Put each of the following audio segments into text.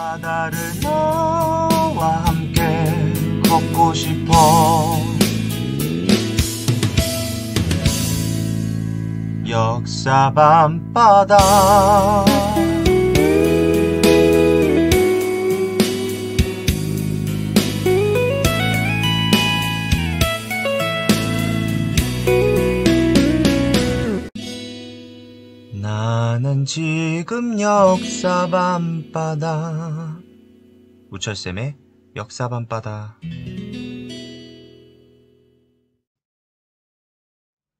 바다를 너와 함께 걷고 싶어 역사 밤바다 나는 지금 역사 밤바다 우철쌤의 역사 밤바다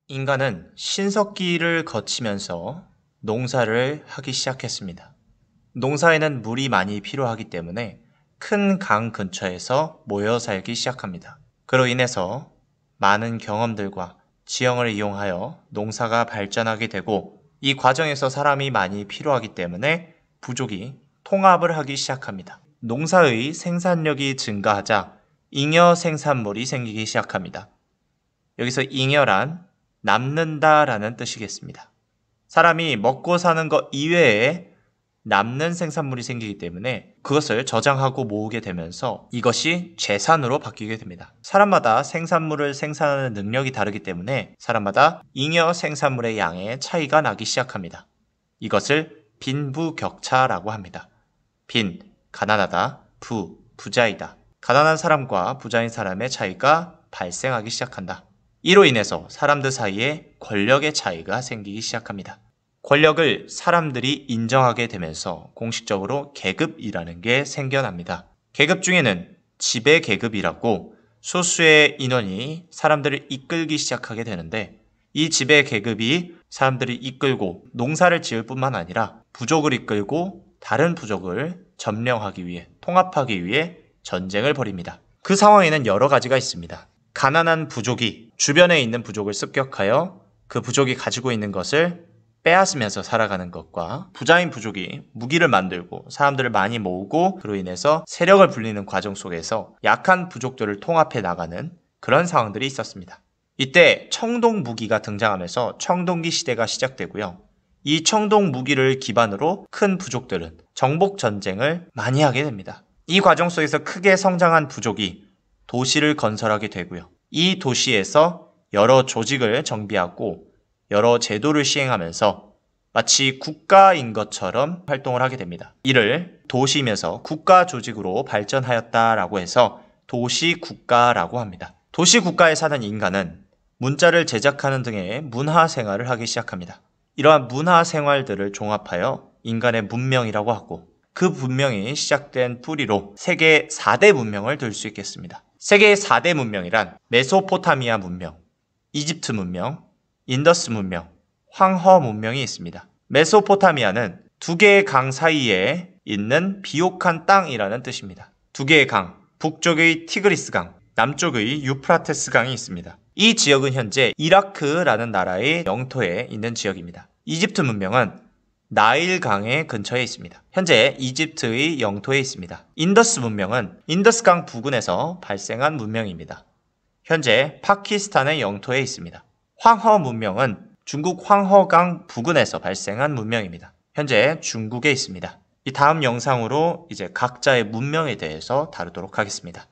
인간은 신석기를 거치면서 농사를 하기 시작했습니다. 농사에는 물이 많이 필요하기 때문에 큰 강 근처에서 모여 살기 시작합니다. 그로 인해서 많은 경험들과 지형을 이용하여 농사가 발전하게 되고 이 과정에서 사람이 많이 필요하기 때문에 부족이 통합을 하기 시작합니다. 농사의 생산력이 증가하자 잉여 생산물이 생기기 시작합니다. 여기서 잉여란 남는다라는 뜻이겠습니다. 사람이 먹고 사는 것 이외에 남는 생산물이 생기기 때문에 그것을 저장하고 모으게 되면서 이것이 재산으로 바뀌게 됩니다. 사람마다 생산물을 생산하는 능력이 다르기 때문에 사람마다 잉여 생산물의 양에 차이가 나기 시작합니다. 이것을 빈부격차라고 합니다. 빈, 가난하다, 부, 부자이다. 가난한 사람과 부자인 사람의 차이가 발생하기 시작한다. 이로 인해서 사람들 사이에 권력의 차이가 생기기 시작합니다. 권력을 사람들이 인정하게 되면서 공식적으로 계급이라는 게 생겨납니다. 계급 중에는 지배 계급이라고 소수의 인원이 사람들을 이끌기 시작하게 되는데 이 지배 계급이 사람들이 이끌고 농사를 지을 뿐만 아니라 부족을 이끌고 다른 부족을 점령하기 위해 통합하기 위해 전쟁을 벌입니다. 그 상황에는 여러 가지가 있습니다. 가난한 부족이 주변에 있는 부족을 습격하여 그 부족이 가지고 있는 것을 빼앗으면서 살아가는 것과 부자인 부족이 무기를 만들고 사람들을 많이 모으고 그로 인해서 세력을 불리는 과정 속에서 약한 부족들을 통합해 나가는 그런 상황들이 있었습니다. 이때 청동 무기가 등장하면서 청동기 시대가 시작되고요. 이 청동 무기를 기반으로 큰 부족들은 정복 전쟁을 많이 하게 됩니다. 이 과정 속에서 크게 성장한 부족이 도시를 건설하게 되고요. 이 도시에서 여러 조직을 정비하고 여러 제도를 시행하면서 마치 국가인 것처럼 활동을 하게 됩니다. 이를 도시면서 국가 조직으로 발전하였다라고 해서 도시국가라고 합니다. 도시국가에 사는 인간은 문자를 제작하는 등의 문화 생활을 하기 시작합니다. 이러한 문화 생활들을 종합하여 인간의 문명이라고 하고 그 문명이 시작된 뿌리로 세계 4대 문명을 들 수 있겠습니다. 세계 4대 문명이란 메소포타미아 문명, 이집트 문명, 인더스 문명, 황허 문명이 있습니다. 메소포타미아는 두 개의 강 사이에 있는 비옥한 땅이라는 뜻입니다. 두 개의 강, 북쪽의 티그리스 강, 남쪽의 유프라테스 강이 있습니다. 이 지역은 현재 이라크라는 나라의 영토에 있는 지역입니다. 이집트 문명은 나일강의 근처에 있습니다. 현재 이집트의 영토에 있습니다. 인더스 문명은 인더스강 부근에서 발생한 문명입니다. 현재 파키스탄의 영토에 있습니다. 황허 문명은 중국 황허강 부근에서 발생한 문명입니다. 현재 중국에 있습니다. 이 다음 영상으로 이제 각자의 문명에 대해서 다루도록 하겠습니다.